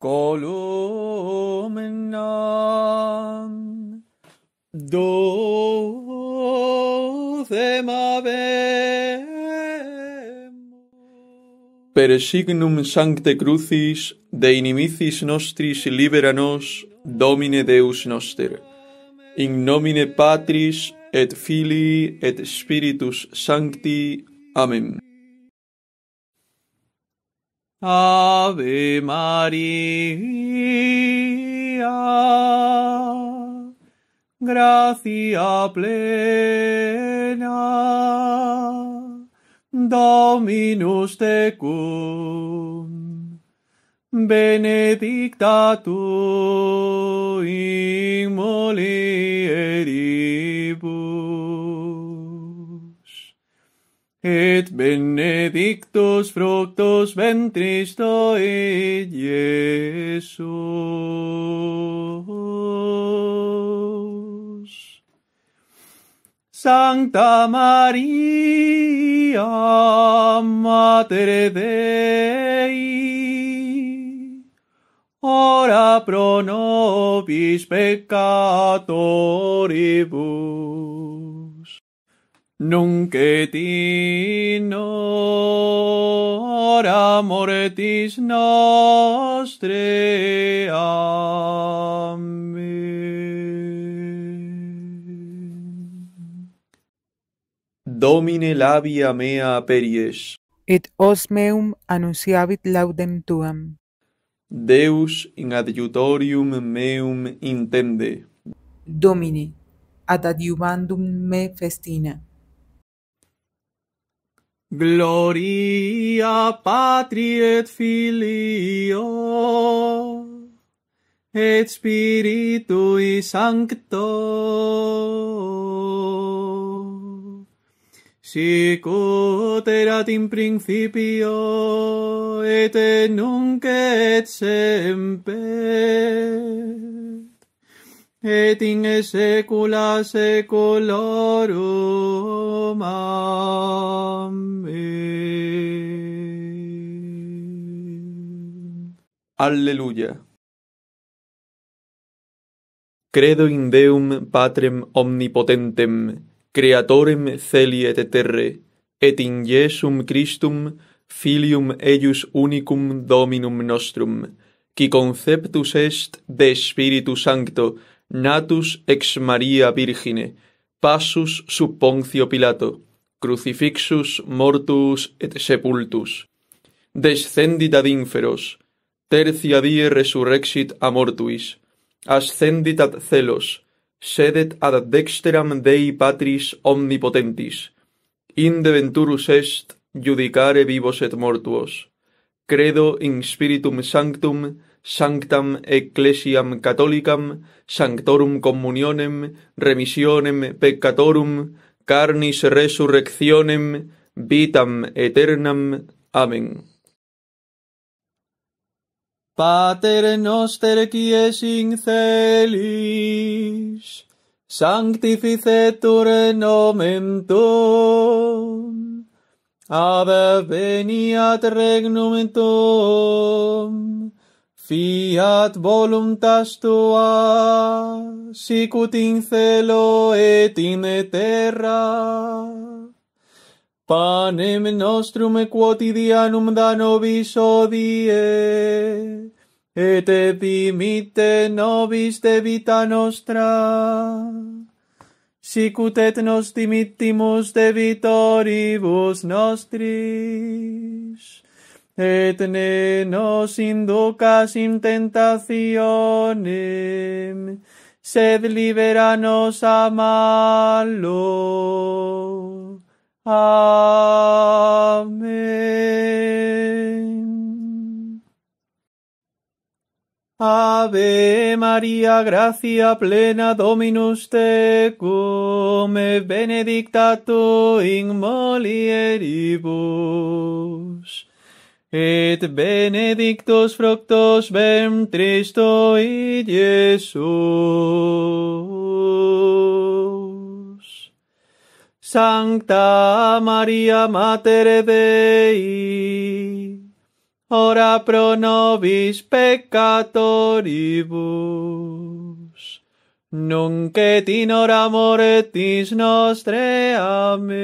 columnam do Per signum sancte crucis, de inimicis nostris libera nos, Domine Deus noster. In nomine Patris, et Filii, et Spiritus Sancti. Amen. Ave Maria gratia plena Dominus tecum benedicta tu in mulieribus et benedictus fructus ventris Tui, Iesus. Sancta Maria, Mater Dei, ora pro nobis peccatoribus, nunc et in hora mortis nostre. Amen. Domine labia mea peries, et os meum annunciabit laudem tuam. Deus in adjutorium meum intende. Domine, ad adiuvandum me festina. Gloria Patri et Filio et Spiritui Sancto Sic ut erat in principio et nunc et semper et in saecula saeculorum. Amen. Alleluia. Credo in Deum Patrem omnipotentem, creatorem celi et terre, et in Iesum Christum, filium eius unicum Dominum nostrum, qui conceptus est de Spiritu Sancto, natus ex Maria Virgine, passus sub Poncio Pilato, crucifixus mortus et sepultus. Descendit ad inferos, tercia die resurrexit a mortuis, ascendit ad celos, sedet ad dexteram Dei Patris omnipotentis, inde venturus est judicare vivos et mortuos. Credo in Spiritum Sanctum, sanctam ecclesiam catholicam sanctorum communionem remissionem peccatorum carnis resurrectionem vitam aeternam amen pater noster qui es in celis sanctificetur nomen tuum ave veniat regnum tuum Fiat voluntas tua, sicut in celo et in terra. Panem nostrum quotidianum da nobis odie, et dimitte nobis de vita nostra. Sicut et nos dimittimus debitoribus nostris, et nos inducas in tentaciones, sed liberanos a malo. Amén. Ave María, gracia plena, Dominus tecum, benedicta tu in molieribus. et benedictus fructus ventris tui, Iesus. Sancta Maria, Mater Dei, ora pro nobis peccatoribus, nunc et in hora mortis nostre, Amen.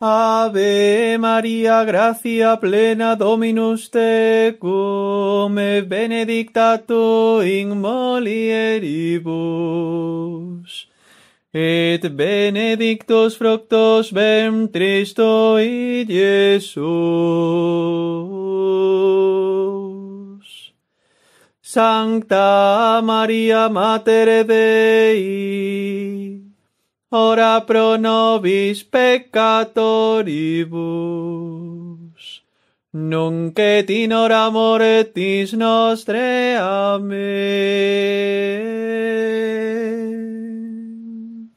Ave María, gracia plena, Dominus tecum, benedicta tu in mulieribus, et benedictus fructus ventris tui, Iesus. Sancta María, Mater Dei, ora pro nobis peccatoribus. Nunc et in ora moretis nostre. Amen.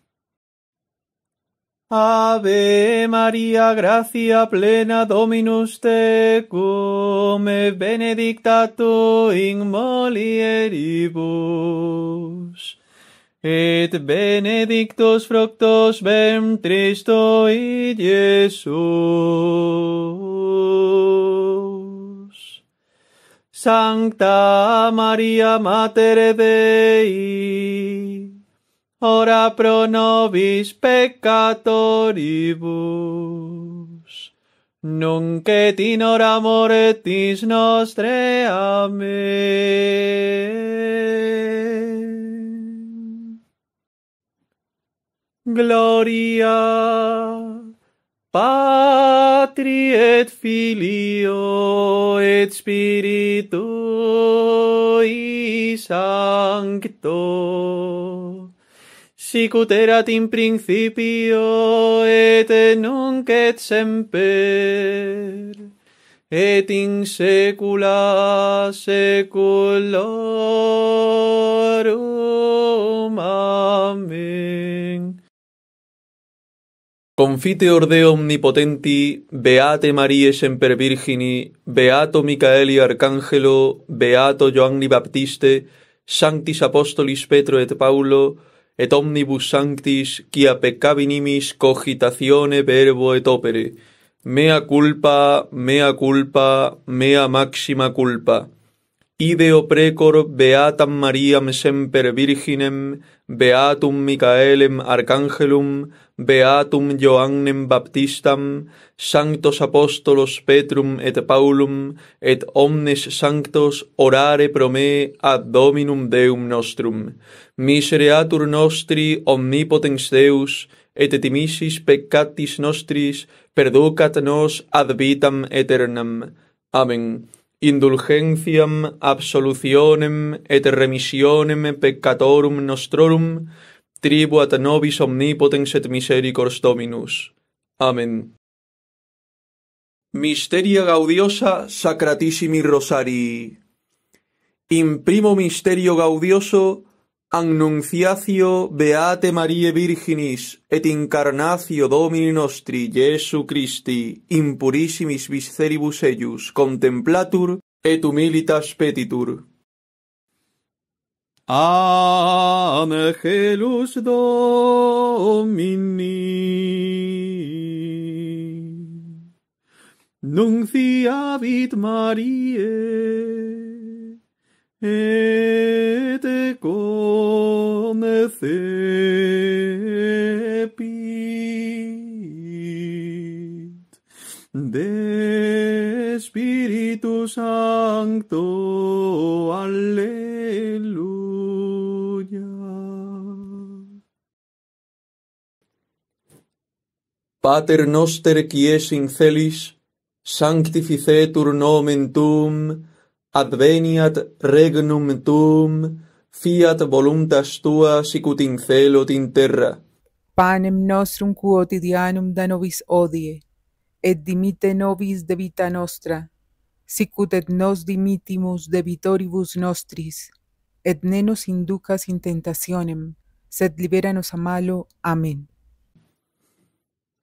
Ave Maria, gratia plena Dominus tecum, benedicta tu in molieribus, et benedictus fructus ventris tui, Iesus. Sancta Maria, Mater Dei, ora pro nobis peccatoribus, nunc et in ora mortis nostre, Amen. gloria patri et filio et spiritu sancto sic ut erat in principio et nunc et semper et in saecula saeculorum amen Confite orde omnipotenti, beate Marie semper virgini, beato Micaeli arcangelo, beato Ioanni Baptiste, sanctis apostolis Petro et Paulo, et omnibus sanctis, qui peccavi nimis cogitatione verbo et opere. Mea culpa, mea culpa, mea maxima culpa. Ideo precor beatam Mariam semper virginem, beatum Michaelem arcangelum, beatum Ioannem Baptistam sanctos apostolos Petrum et Paulum et omnes sanctos orare pro me ad Dominum Deum nostrum Misereatur nostri omnipotens Deus et timisis peccatis nostris perducat nos ad vitam aeternam amen indulgentiam absolutionem et remissionem peccatorum nostrorum tribu ad nobis omnipotens et misericors Dominus. Amen. Misteria gaudiosa sacratissimi rosarii. In primo misterio gaudioso, annunciatio beate Mariae Virginis et incarnatio Domini nostri Jesu Christi in purissimis visceribus eius contemplatur et humilitas petitur. Angelus Domini Nuncia vit Marie et come de Spiritus Sancto Alleluia Pater noster qui es in celis, sanctificetur nomen tuum, adveniat regnum tuum, fiat voluntas tua sicut in celo in terra. Panem nostrum quotidianum da nobis odie, et dimite nobis debita vita nostra, sicut et nos dimitimus debitoribus nostris, et ne nos inducas in tentationem, sed libera nos a malo. Amen.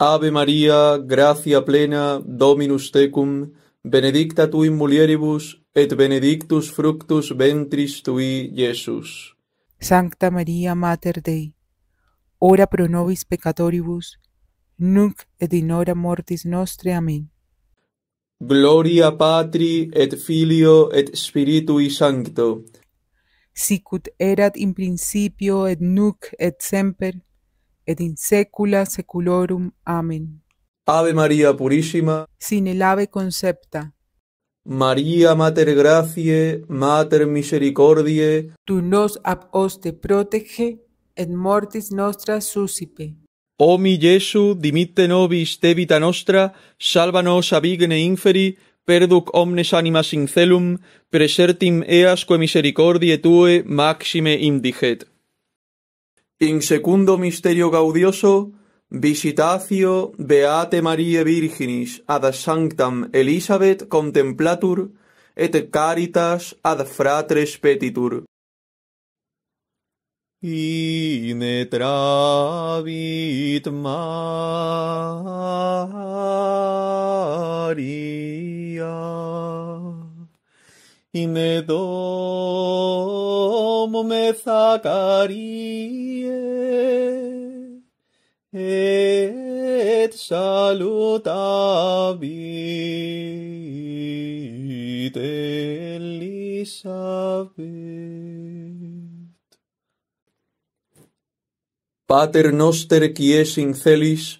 Ave Maria, gratia plena, Dominus tecum, benedicta tu in mulieribus et benedictus fructus ventris tui, Jesus. Sancta Maria, Mater Dei, ora pro nobis peccatoribus, nunc et in hora mortis nostre. Amen. Gloria Patri et Filio et Spiritui Sancto. Sicut erat in principio et nunc et semper et et in saecula saeculorum. Amen. Ave María Purísima. Sin el ave concepta. María Mater Gracie, Mater Misericordie, Tu nos ab oste protege, et mortis nostra suscipe. O mi Jesu, dimitte nobis te nostra, salva nos ab inferi, perduc omnes animas in celum, presertim easque misericordie tue maxime indiget. In secundo misterio gaudioso, visitatio Beate Mariae Virginis ad sanctam Elisabeth contemplatur, et caritas ad fratres petitur. In et rabit Maria in edom me sacari et salutavi te lisavit pater noster qui es in celis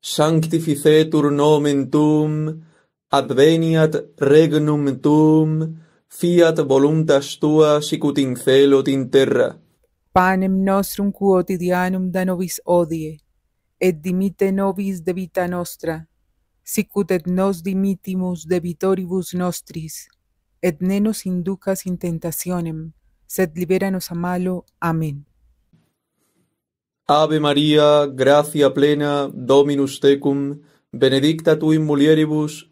sanctificetur nomen tuum adveniat regnum tuum fiat voluntas tua sicut in celo et in terra. Panem nostrum quotidianum da nobis odie, et dimite nobis debita vita nostra, sicut et nos dimitimus debitoribus nostris, et ne nos inducas in tentationem, sed libera nos a malo. Amen. Ave Maria, gratia plena, Dominus tecum, benedicta tu in mulieribus,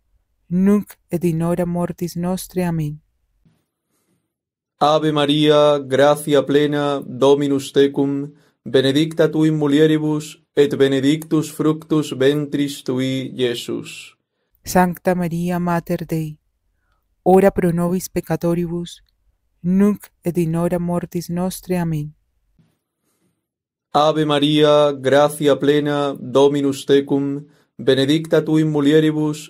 Nunc et in hora mortis nostrae, amen. Ave Maria, gratia plena, Dominus tecum, benedicta tu in mulieribus, et benedictus fructus ventris tui, Iesus. Sancta Maria, mater Dei, ora pro nobis peccatoribus. Nunc et in hora mortis nostrae, amen. Ave Maria, gratia plena, Dominus tecum, benedicta tu in mulieribus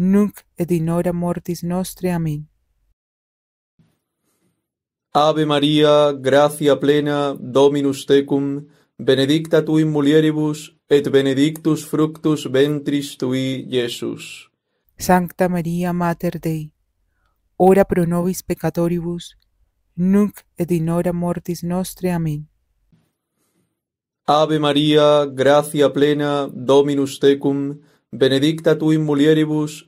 Nunc et in hora mortis nostrae, amen. Ave Maria, gratia plena, Dominus tecum, benedicta tu in mulieribus, et benedictus fructus ventris tui, Iesus. Sancta Maria, mater Dei, ora pro nobis peccatoribus, nunc et in hora mortis nostrae, amen. Ave Maria, gratia plena, Dominus tecum, benedicta tu in mulieribus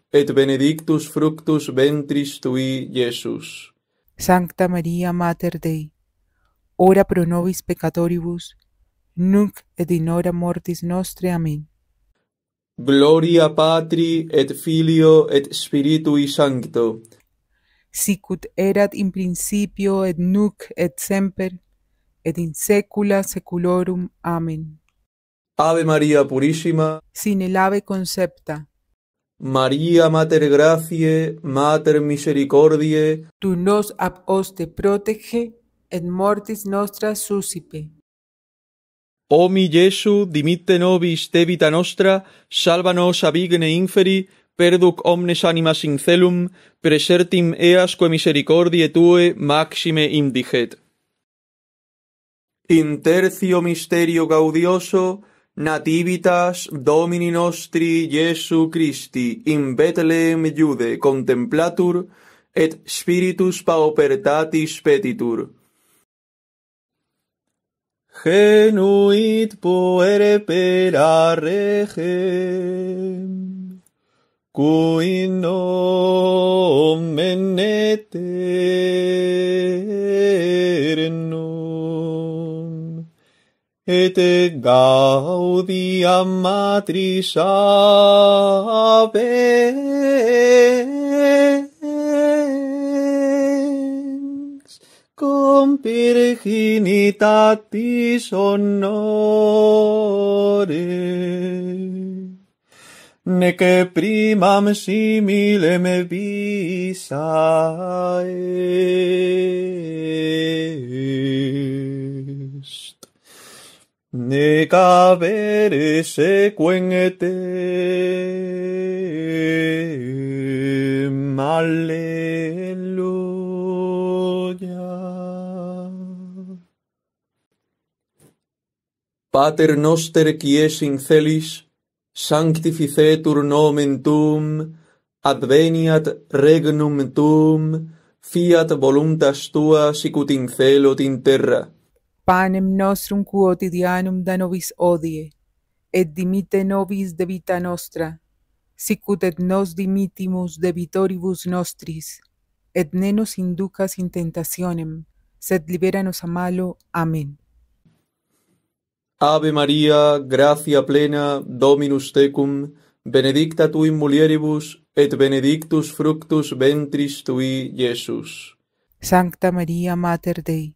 et benedictus fructus ventris tui, Iesus. Sancta Maria, Mater Dei, ora pro nobis peccatoribus, nunc et in hora mortis nostre. Amen. Gloria Patri, et Filio, et Spiritui Sancto. Sicut erat in principio, et nunc, et semper, et in saecula saeculorum. Amen. Ave Maria purissima, sine lave concepta, Maria Mater Gracie, Mater Misericordie, tu nos ab oste protege, et mortis nostra susipe. O mi Jesu, dimitte nobis te vita nostra, salva nos ab igne inferi, perduc omnes animas in celum, presertim eas quae misericordie tue maxime indiget. In tercio misterio gaudioso, Nativitas Domini nostri Jesu Christi in Bethlehem iude contemplatur, et spiritus paupertatis petitur. Genuit puere per regem, cui nomen ete. et gaudiam matris ave cum virginitatis honore neque primam simile me visae ne cabere sequente Alleluia. Pater noster qui es in celis, sanctificetur nomen tuum, adveniat regnum tuum, fiat voluntas tua sicut in celo in terra. panem nostrum quotidianum da nobis odie, et dimite nobis debita nostra, sicut et nos dimitimus debitoribus nostris, et ne inducas in tentationem, sed liberanos a malo. Amén. Ave Maria, gracia plena, Dominus tecum, benedicta tu in mulieribus, et benedictus fructus ventris tui, Jesus. Santa María, Mater Dei,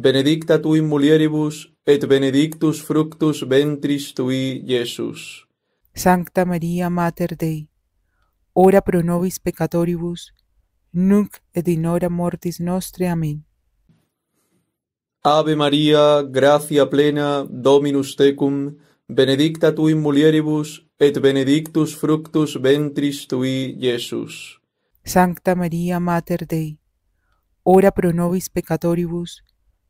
benedicta tu in mulieribus, et benedictus fructus ventris tui, Jesus. Sancta Maria, Mater Dei, ora pro nobis peccatoribus, nunc et in hora mortis nostre. Amen. Ave Maria, gratia plena, Dominus tecum, benedicta tu in mulieribus, et benedictus fructus ventris tui, Jesus. Sancta Maria, Mater Dei, ora pro nobis peccatoribus, nunc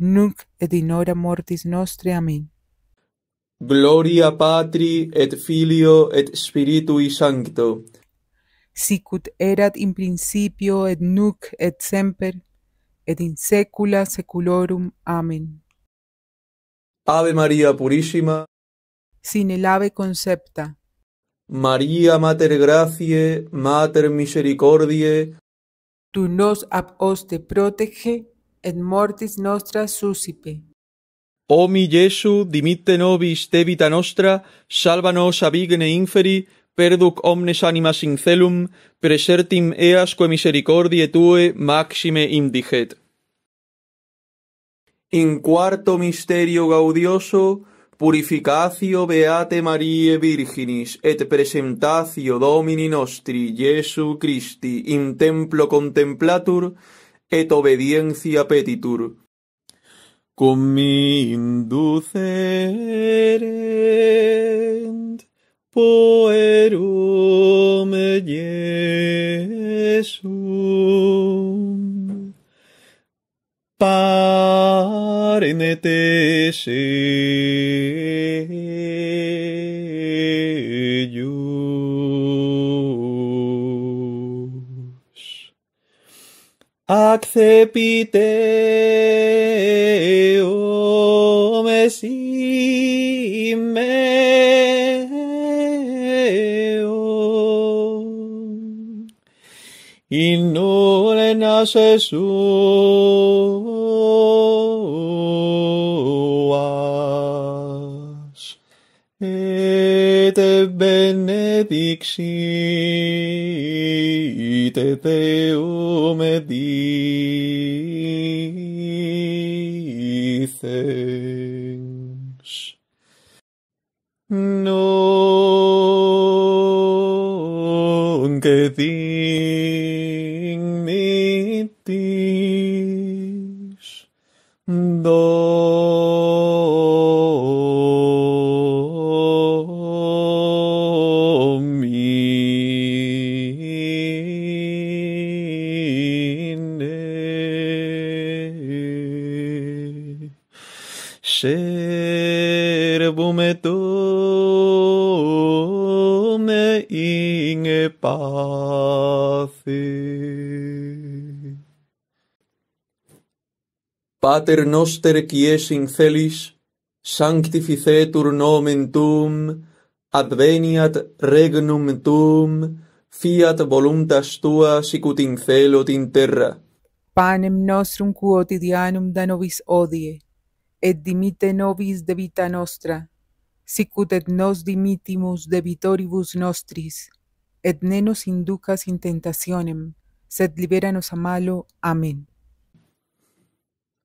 nunc et in hora mortis nostre. Amen. Gloria Patri et Filio et Spiritui Sancto. Sicut erat in principio et nunc et semper, et in saecula saeculorum. Amen. Ave Maria Purissima. Sine lave concepta. Maria Mater Gratiae, Mater Misericordiae, tu nos ab hoste protege et mortis nostra susipe. O mi Jesu, dimitte nobis te vita nostra, salva nos abigne inferi, perduc omnes animas in celum, presertim eas quae misericordie tue maxime indiget. In quarto misterio gaudioso, purificatio beate Mariae Virginis et presentatio Domini nostri Iesu Christi in templo contemplatur, et obediencia petitur. Cum inducerent poerum Iesum parentes accepite o mesimeo in nulle nasce suas et benedicite Deum et Namaste. Pater noster qui es in celis, sanctificetur nomen tuum, adveniat regnum tuum, fiat voluntas tua sicut in celo in terra. Panem nostrum quotidianum da nobis odie, et dimite nobis debita vita nostra, sicut et nos dimitimus debitoribus nostris, et ne nos inducas in tentationem, sed libera nos a malo. Amen.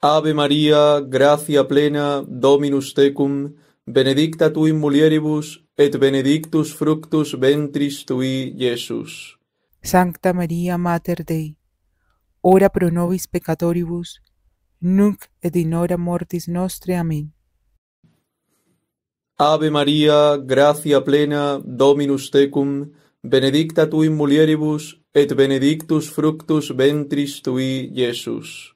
Ave Maria, gratia plena, Dominus tecum, benedicta tu in mulieribus, et benedictus fructus ventris tui, Iesus. Sancta Maria, Mater Dei, ora pro nobis peccatoribus, nunc et in hora mortis nostre. Amen. Ave Maria, gratia plena, Dominus tecum, benedicta tu in mulieribus, et benedictus fructus ventris tui, Iesus.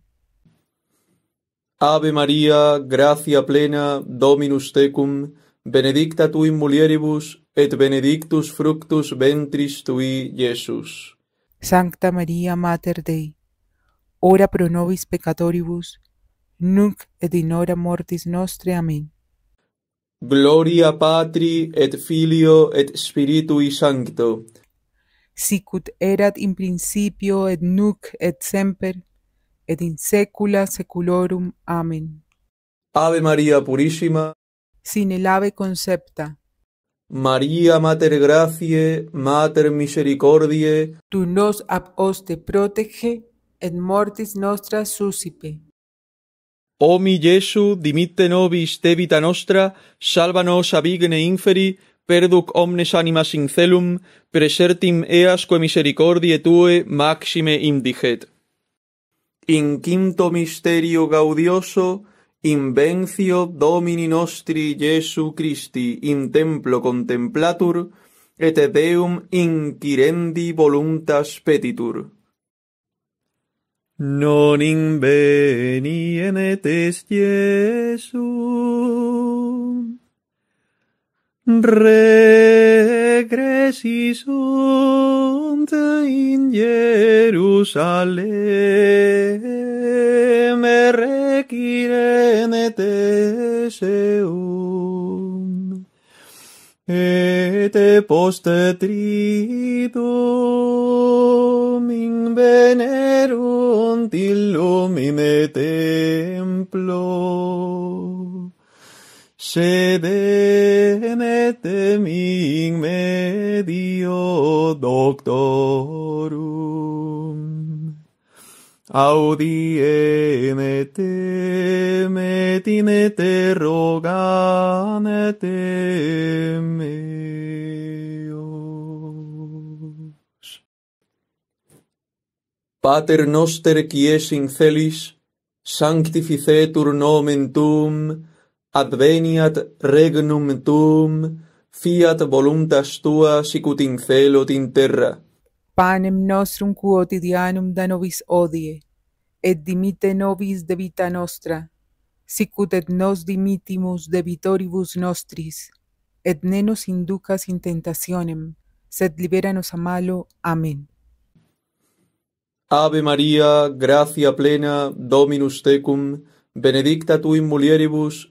Ave Maria, gratia plena, Dominus tecum, benedicta tu in mulieribus, et benedictus fructus ventris tui, Iesus. Sancta Maria, Mater Dei, ora pro nobis peccatoribus, nunc et in hora mortis nostre. Amen. Gloria Patri et Filio et Spiritui Sancto. Sicut erat in principio et nunc et semper, et in saecula seculorum. Amen. Ave María Purísima, sin el ave concepta. María Mater Gracie, Mater Misericordie, tu nos ab oste protege, et mortis nostra suscipe. O mi Jesu, dimitte nobis debita nostra, salva nos abigne inferi, perduc omnes animas in celum, presertim easque misericordie tue maxime indiget. in quinto misterio gaudioso, invencio domini nostri Iesu Christi in templo contemplatur, et deum inquirendi voluntas petitur. Non inveni et est Iesu, regressi sum, Santa in Jerusalem, requirene teseum, et poste tridum in venerunt illumine templo. se bene te in medio doctorum audiene te me tine te te pater noster qui es in celis sanctificetur nomen tuum adveniat regnum tuum, fiat voluntas tua sicut in et in terra. Panem nostrum quotidianum da nobis odie, et dimite nobis de vita nostra, sicut et nos dimitimus debitoribus nostris, et ne nos inducas in tentationem, sed nos a malo. Amen. Ave Maria, gratia plena, Dominus tecum, benedicta tu in mulieribus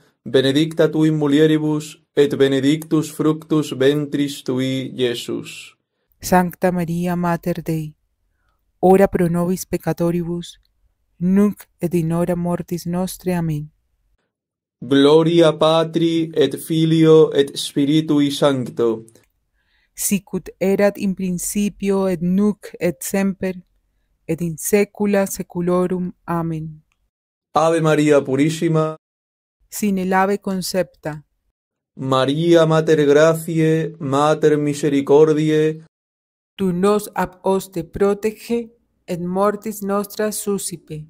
benedicta tui mulieribus, et benedictus fructus ventris tui, Iesus. Sancta Maria, Mater Dei, ora pro nobis peccatoribus, nunc et in hora mortis nostre. Amen. Gloria Patri, et Filio, et Spiritui Sancto, sicut erat in principio, et nunc, et semper, et in saecula saeculorum. Amen. Ave Maria Purissima, el ave concepta. María Mater Gracie, Mater Misericordie, tu nos ab protege, et mortis nostra suscipe.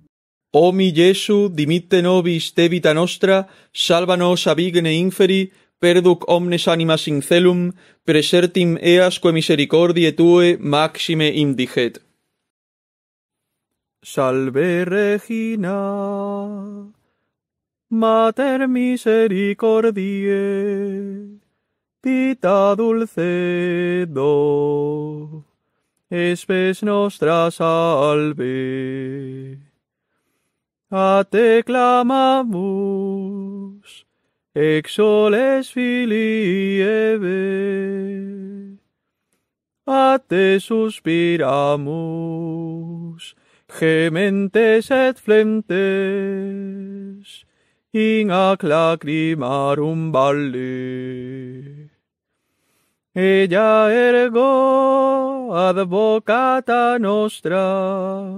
O mi Jesu, dimite nobis debita nostra, salva nos ab inferi, perduc omnes animas in celum, presertim easque misericordie tue maxime indiget. Salve Regina, Mater misericordiae, Pita dulcedo, espes nostra salve. A te clamamus, exoles filieve. A te suspiramus, gementes et flentes. in ac lacrimarum valle. Ella ergo advocata nostra,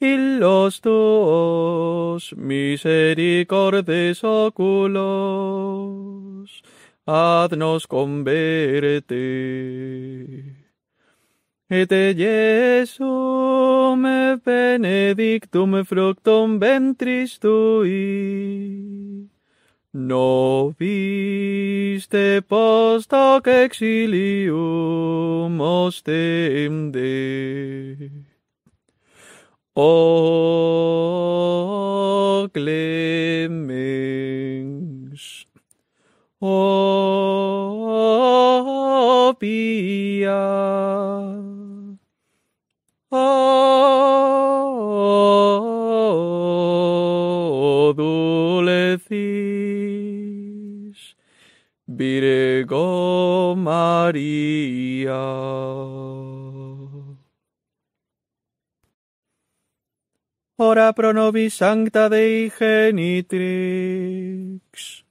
illos tuos misericordes oculos, nos converte. Et Iesum benedictum fructum ventris tui. Nobis te post hoc exilium ostem de. O clemens, o pia. adolescís, Virgo María. Ora pro nobis sancta Dei genitrix,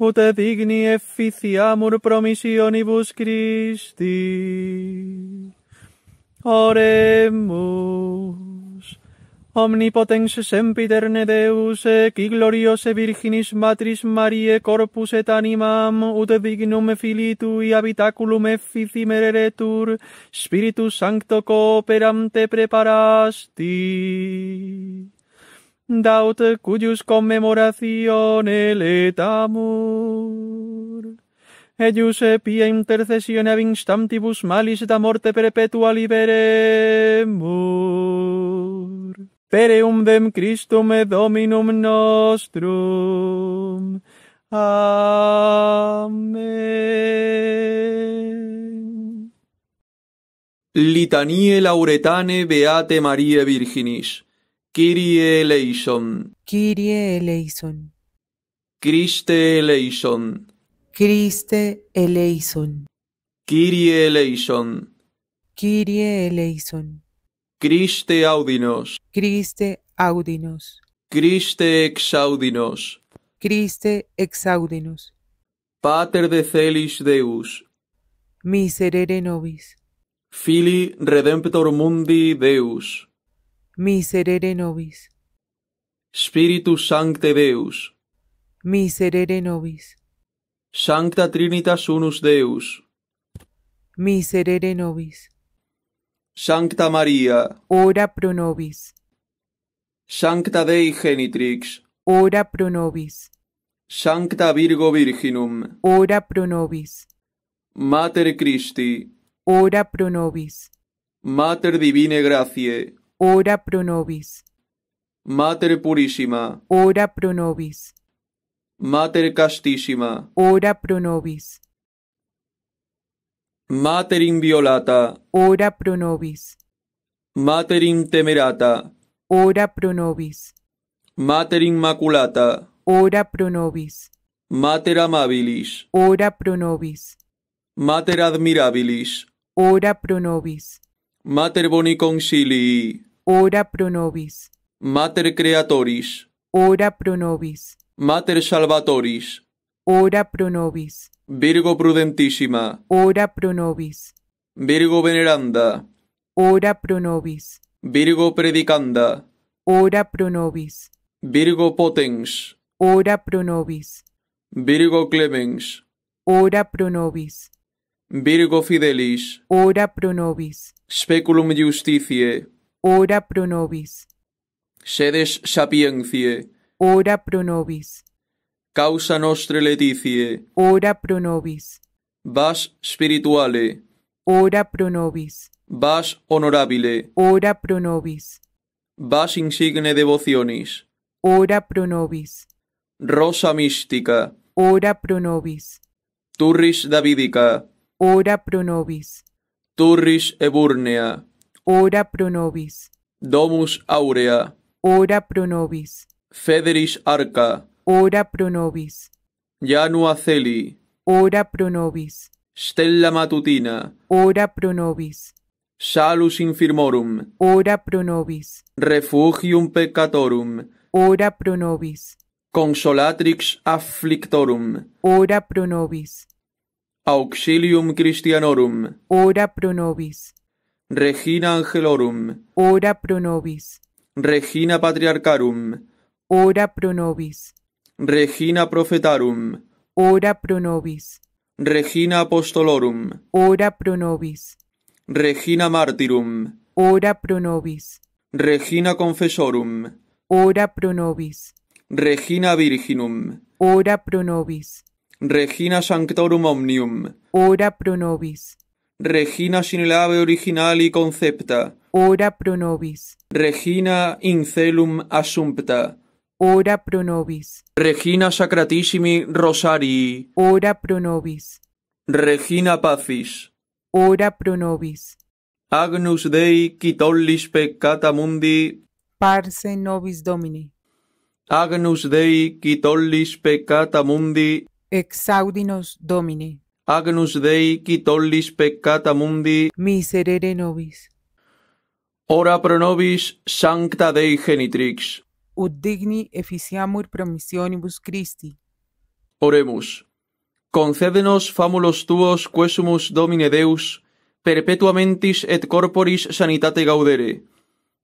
ut digni efficiamur promissionibus Christi. Oremus. Omnipotens sempiterne Deus, qui gloriose Virginis Matris Mariae corpus et animam, ut dignum fili tui habitaculum effici mereretur, Spiritus Sancto cooperam te preparasti. Daut cuius commemoratione letamus. e Giuseppia intercessione ab instantibus malis da morte perpetua liberemur. Pereum dem Christum et Dominum nostrum. Amen. Litanie lauretane Beate Maria Virginis. Kyrie eleison. Kyrie eleison. Christe eleison. Christe eleison. Kyrie eleison. Kyrie eleison. Christe audinos. Christe audinos. Christe exaudinos. Christe exaudinos. Pater de celis Deus. Miserere nobis. Fili redemptor mundi Deus. Miserere nobis. Spiritus Sancte Deus. Miserere nobis. Sancta Trinitas Unus Deus. Miserere nobis. Sancta María. Ora pro nobis. Sancta Dei Genitrix. Ora pro nobis. Sancta Virgo Virginum. Ora pro nobis. Mater Christi. Ora pro nobis. Mater Divine Gracie. Ora pro nobis. Mater Purissima. Ora pro nobis. Mater castissima, ora pro nobis. Mater inviolata, ora pro nobis. Mater intemerata, ora pro nobis. Mater immaculata, ora pro nobis. Mater amabilis, ora pro nobis. Mater admirabilis, ora pro nobis. Mater boni concilii, ora pro nobis. Mater creatoris, ora pro nobis. Mater Salvatoris, ora pro Virgo prudentísima, ora pro Virgo veneranda, ora pro Virgo predicanda, ora pro Virgo potens, ora pro Virgo clemens, ora pro Virgo fidelis, ora pro Speculum justitiae, ora pro Sedes sapientiae, Ora pro Causa nostre leticie. Ora pro nobis. Vas spirituale. Ora pro nobis. Vas honorabile. Ora pro Vas insigne devocionis, Ora pro nobis. Rosa mística. Ora pro nobis. Turris davidica. Ora pro Turris eburnea. Ora pro nobis. Domus aurea. Ora pro FEDERIS Arca. Ora pro nobis. Janua Aceli. Ora pro nobis. Stella Matutina. Ora pro nobis. Salus Infirmorum. Ora pro nobis. Refugium Peccatorum. Ora pro nobis. Consolatrix Afflictorum. Ora pro nobis. Auxilium Christianorum. Ora pro nobis. Regina Angelorum. Ora pro nobis. Regina PATRIARCARUM Ora pro nobis. Regina Prophetarum. Ora pro nobis. Regina Apostolorum. Ora pro nobis. Regina Martyrum. Ora pro nobis. Regina Confessorum. Ora pro nobis. Regina Virginum. Ora pro nobis. Regina Sanctorum Omnium. Ora pro nobis. Regina Sinelave Originali Concepta. Ora pro nobis. Regina Incelum Assumpta. Ora pro nobis. Regina Sacratissimi Rosarii. Ora pro nobis. Regina Pacis. Ora pro nobis. Agnus Dei quitollis peccata mundi. PARSE nobis Domini. Agnus Dei quitollis peccata mundi. EXAUDINOS Domini. Agnus Dei quitollis peccata mundi. Miserere nobis. Ora pro nobis, Sancta Dei Genitrix. ut digni efficiamur promissionibus Christi. Oremus, concedenos famulos tuos quesumus Domine Deus, perpetuamentis et corporis sanitate gaudere,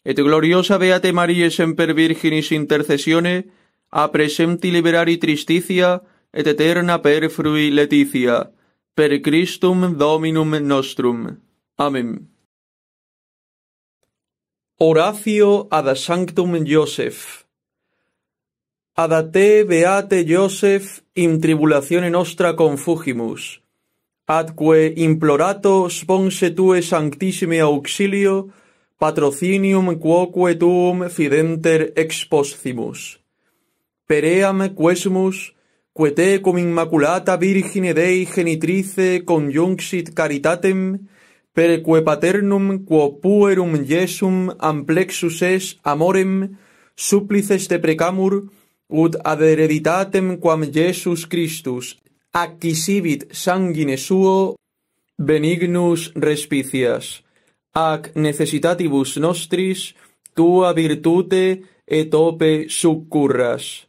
et gloriosa Beate Marie semper virginis intercesione, a presenti liberari tristitia, et eterna per frui leticia, per Christum Dominum nostrum. Amen. Oratio ad Sanctum Joseph. Ad te beate Joseph in tribulatione nostra confugimus. Adque implorato sponse tue sanctissime auxilio, patrocinium quoque tuum fidenter expostimus. Peream quesmus, quete cum immaculata virgine Dei genitrice conjunxit caritatem, per quo paternum quo puerum Iesum amplexus es amorem supplices te precamur ut ad hereditatem quam Iesus Christus acquisivit sanguine suo benignus respicias ac necessitatibus nostris tua virtute et ope succurras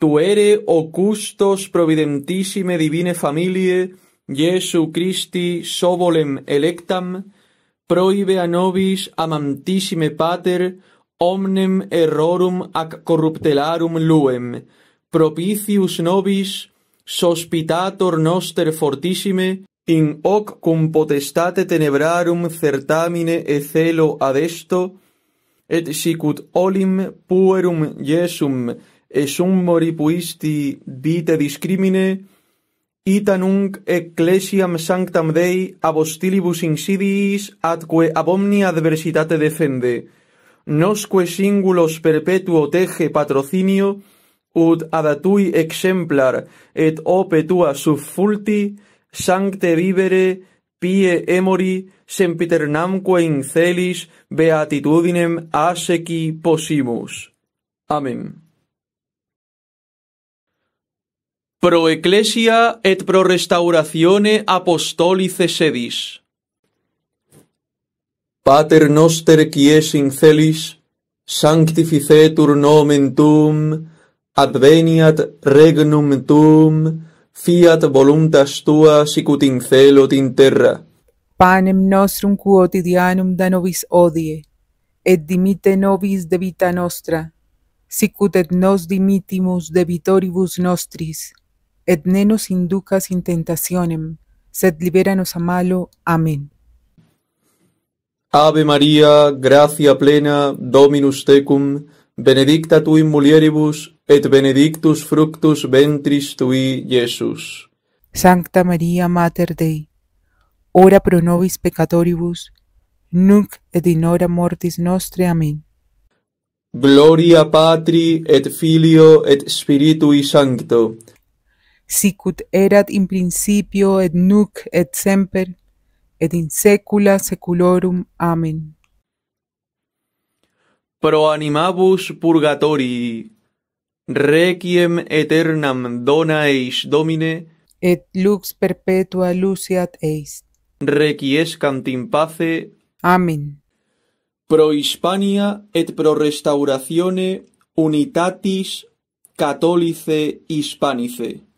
tu ere, o custos providentissime divine familiae Jesu Christi sovolem electam, proibe a nobis amantissime Pater omnem errorum ac corruptelarum luem, propitius nobis, sospitator noster fortissime, in hoc cum potestate tenebrarum certamine e celo adesto, et sicut olim puerum Jesum e sum mori puisti vite discrimine, ita nunc ecclesiam sanctam Dei apostilibus insidiis atque ab omnia adversitate defende. Nosque singulos perpetuo tege patrocinio, ut ad tui exemplar et ope tua suffulti, sancte vivere, pie emori, sempiternamque in celis beatitudinem asequi possimus. Amen. Pro ecclesia et pro restauratione apostolice sedis. Pater noster qui es in celis, sanctificetur nomen tuum, adveniat regnum tuum, fiat voluntas tua sicut in celo in terra. Panem nostrum quotidianum da nobis odie, et dimite nobis debita vita nostra, sicut et nos dimitimus debitoribus nostris, et ne nos inducas in tentationem, sed libera nos a malo. Amén. Ave María, gracia plena, Dominus tecum, benedicta tu in mulieribus, et benedictus fructus ventris tui, Jesus. Sancta María, Mater Dei, ora pro nobis peccatoribus, nunc et in hora mortis nostre. Amén. Gloria Patri et Filio et Spiritui Sancto, sic ut erat in principio et nunc et semper et in saecula saeculorum amen pro animabus purgatori requiem aeternam dona eis domine et lux perpetua luceat eis requiescant in pace amen pro hispania et pro restauratione unitatis catholice hispanice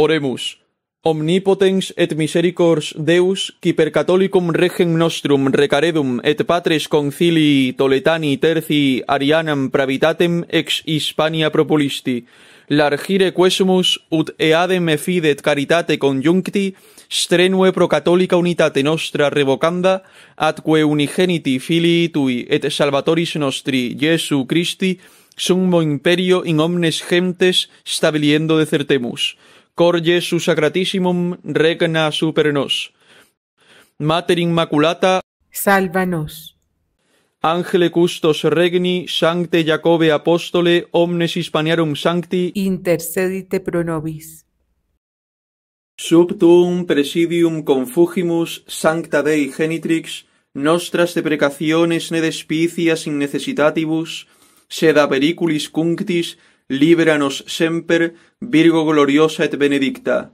Oremus. Omnipotens et misericors Deus, qui per catholicum regem nostrum recaredum et patres concilii toletani terci arianam pravitatem ex Hispania propulisti, largire quesumus ut eadem e fidet caritate conjuncti, strenue pro catholica unitate nostra revocanda, atque unigeniti filii tui et salvatoris nostri, Jesu Christi, sumbo imperio in omnes gentes stabiliendo de certemus. Cor Jesu Sacratissimum regna super nos. Mater Inmaculata, sálvanos. Angele custos regni, sancte Jacobe apostole, omnes Hispaniarum sancti, intercedite pro nobis. Sub tuum presidium confugimus, sancta Dei genitrix, nostras deprecaciones ne despicias in necessitatibus, Seda periculis cunctis, nos semper, Virgo gloriosa et benedicta.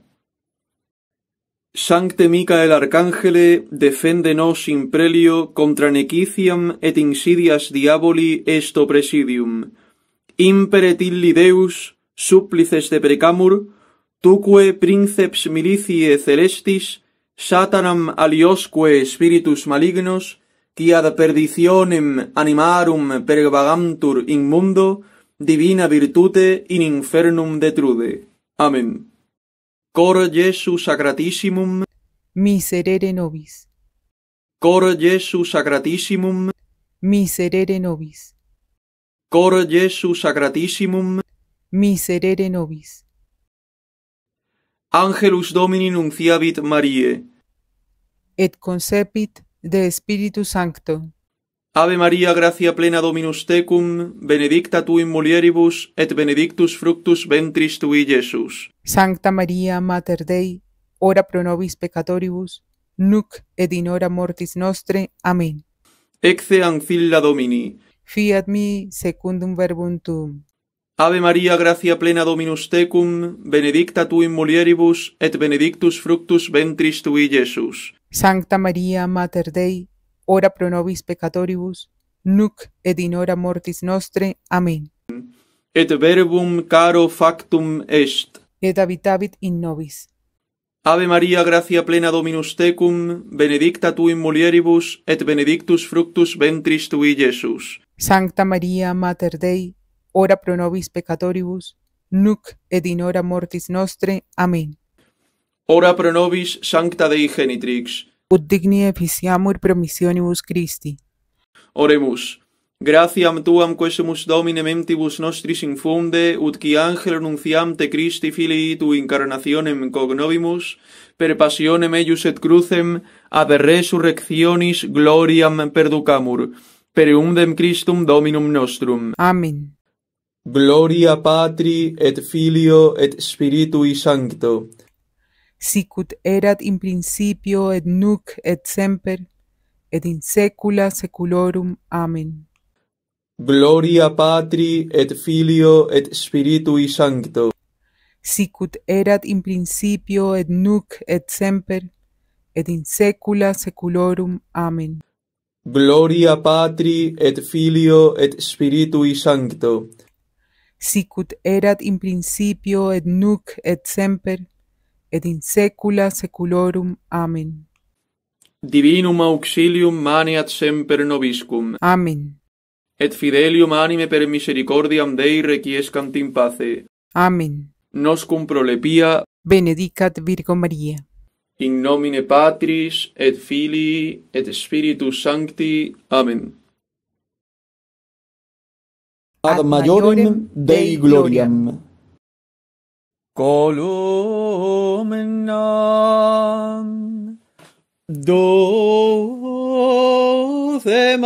Sancte Michael Arcángele, defende nos in prelio contra nequiciam et insidias diaboli esto presidium. Imper et illi Deus, supplices de precamur, tuque princeps milicie celestis, satanam aliosque spiritus malignos, qui ad perditionem animarum pervagantur in mundo, divina virtute in infernum detrude. Amén. Cor Jesu Sacratissimum, miserere nobis. Cor Jesu Sacratissimum, miserere nobis. Cor Jesu Sacratissimum, miserere nobis. Angelus Domini Nunciabit Marie et concepit de Spiritu Sancto. Ave María, gracia plena Dominus tecum, benedicta tu in mulieribus, et benedictus fructus ventris tui, Jesus. Sancta Maria, Mater Dei, ora pro nobis peccatoribus, nuc et in hora mortis nostre. Amen. Ecce ancilla Domini. Fiat mi secundum verbum tuum. Ave María, gracia plena Dominus tecum, benedicta tu in mulieribus, et benedictus fructus ventris tui, Iesus. Sancta Maria, Mater Dei, ora pro nobis peccatoribus, nuc et in hora mortis nostre. Amen. Et verbum caro factum est. Et habitabit in nobis. Ave Maria, gratia plena Dominus tecum, benedicta tu in mulieribus, et benedictus fructus ventris tui, Iesus. Sancta Maria, Mater Dei, ora pro nobis peccatoribus, nuc et in hora mortis nostre. Amen. Ora pro nobis, Sancta Dei Genitrix, ut digni efficiamur promissionibus Christi. Oremus, gratiam tuam quesumus domine mentibus nostris infunde, ut qui angel te Christi filii tu incarnationem cognovimus, per passionem eius et crucem, ad resurrectionis gloriam perducamur, per undem Christum dominum nostrum. Amen. Gloria Patri et Filio et Spiritui Sancto, sicut erat in principio et nunc et semper et in saecula saeculorum amen gloria patri et filio et spiritui sancto sicut erat in principio et nunc et semper et in saecula saeculorum amen gloria patri et filio et spiritui sancto sicut erat in principio et nunc et semper et et in saecula saeculorum. Amen. Divinum auxilium maneat semper nobiscum. Amen. Et fidelium anime per misericordiam Dei requiescant in pace. Amen. Nos cum prolepia benedicat Virgo Maria. In nomine Patris et Filii et Spiritus Sancti. Amen. Ad, Ad maiorem Dei gloriam. gloriam. columna dulce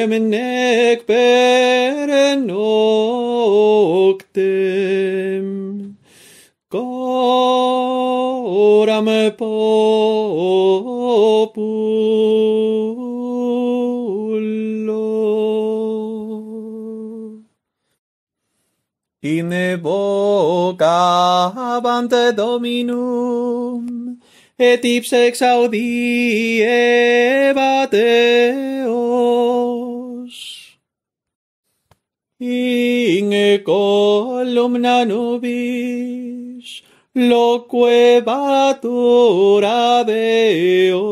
jemen nec per coram populo in vocabante dominum et ipse exaudi evateo in columna nubis lo vatura deos.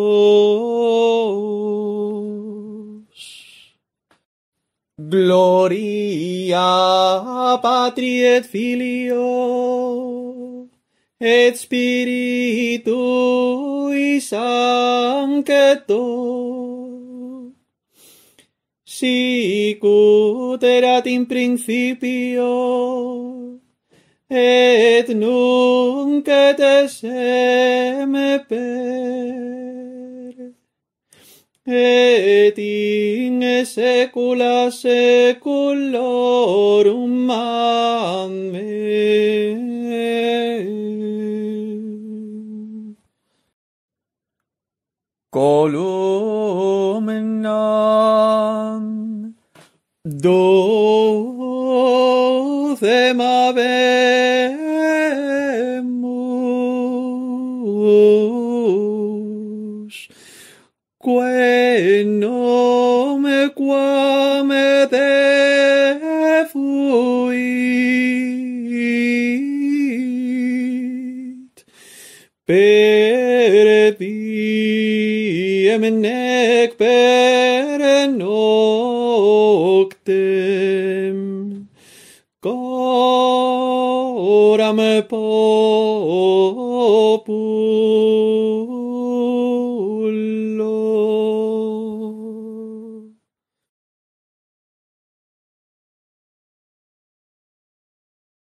Gloria patri et filio et sancto sicut erat in principio, et nunc et semper, et in saecula saeculorum. Amen. Columna Docema vemos no me quame de fuit per perdi emenec per a popul.